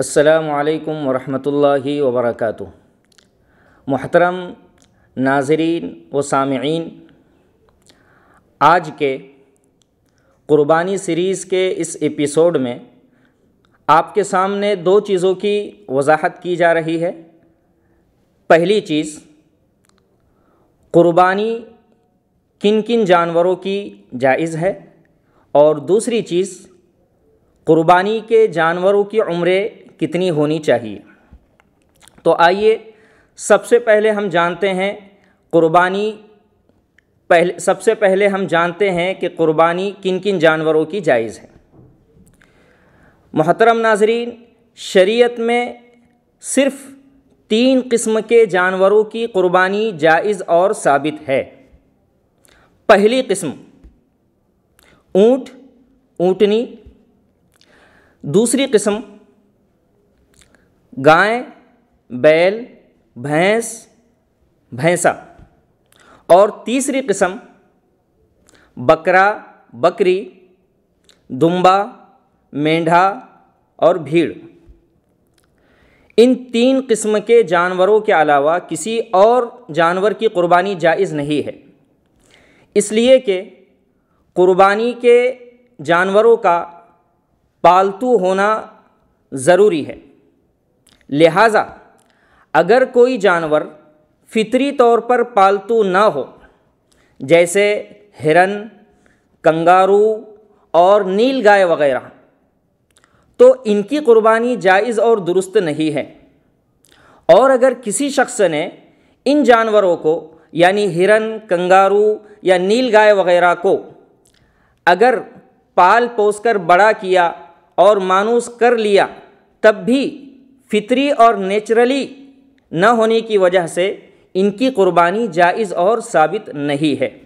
असलकम वरहमल वबरक महतरम नाजरीन व सामीन आज के क़ुरबानी सीरीज़ के इस एपिसोड में आपके सामने दो चीज़ों की वजाहत की जा रही है पहली चीज़ क़ुरबानी किन किन जानवरों की जायज़ है और दूसरी चीज़ क़ुरबानी के जानवरों की उम्रें कितनी होनी चाहिए तो आइए सबसे पहले हम जानते हैं क़ुरबानी पहले सबसे पहले हम जानते हैं कि क़ुरबानी किन किन जानवरों की जायज़ है मोहतरम नाजरीन शरीयत में सिर्फ़ तीन किस्म के जानवरों की कुर्बानी जायज़ और साबित है पहली किस्म ऊँट ऊँटनी दूसरी किस्म गाय बैल भैंस भैंसा और तीसरी किस्म बकरा बकरी दुम्बा मेंढा और भीड़ इन तीन किस्म के जानवरों के अलावा किसी और जानवर की कुर्बानी जायज़ नहीं है इसलिए कि कुर्बानी के जानवरों का पालतू होना ज़रूरी है लिहाजा अगर कोई जानवर फितरी तौर पर पालतू ना हो जैसे हिरन कंगारू और नील गाय वगैरह तो इनकी कुर्बानी जायज़ और दुरुस्त नहीं है और अगर किसी शख्स ने इन जानवरों को यानी हिरन कंगारू या नील गाय वगैरह को अगर पाल पोस कर बड़ा किया और मानूस कर लिया तब भी फितरी और नेचुरली न होने की वजह से इनकी कुर्बानी जायज़ और साबित नहीं है